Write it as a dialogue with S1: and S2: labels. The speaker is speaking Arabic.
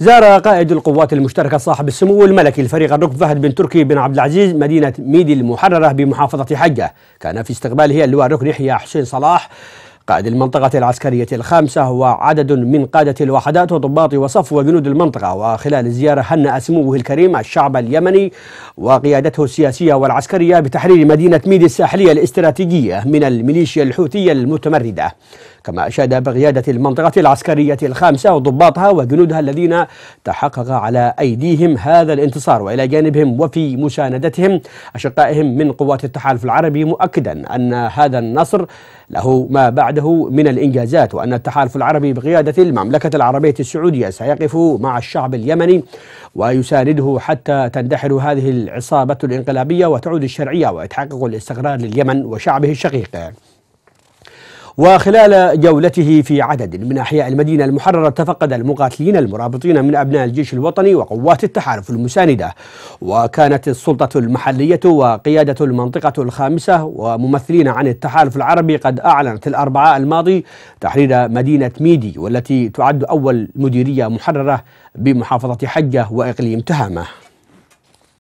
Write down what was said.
S1: زار قائد القوات المشتركة صاحب السمو الملكي الفريق الركب فهد بن تركي بن عبد العزيز مدينة ميدي المحررة بمحافظة حجة كان في استقباله اللواء الركن يحيى حسين صلاح قائد المنطقة العسكرية الخامسة وعدد من قادة الوحدات وضباط وصف وجنود المنطقة وخلال الزيارة هنأ سموه الكريم الشعب اليمني وقيادته السياسية والعسكرية بتحرير مدينة ميدي الساحلية الاستراتيجية من الميليشيا الحوثية المتمردة كما أشاد بقيادة المنطقة العسكرية الخامسة وضباطها وجنودها الذين تحقق على أيديهم هذا الانتصار وإلى جانبهم وفي مساندتهم أشقائهم من قوات التحالف العربي مؤكدا أن هذا النصر له ما بعده من الإنجازات وأن التحالف العربي بقيادة المملكة العربية السعودية سيقف مع الشعب اليمني ويسانده حتى تندحر هذه العصابة الانقلابية وتعود الشرعية ويتحقق الاستقرار لليمن وشعبه الشقيق وخلال جولته في عدد من أحياء المدينة المحررة تفقد المقاتلين المرابطين من أبناء الجيش الوطني وقوات التحالف المساندة وكانت السلطة المحلية وقيادة المنطقة الخامسة وممثلين عن التحالف العربي قد أعلنت الأربعاء الماضي تحرير مدينة ميدي والتي تعد أول مديرية محررة بمحافظة حجة وإقليم تهامة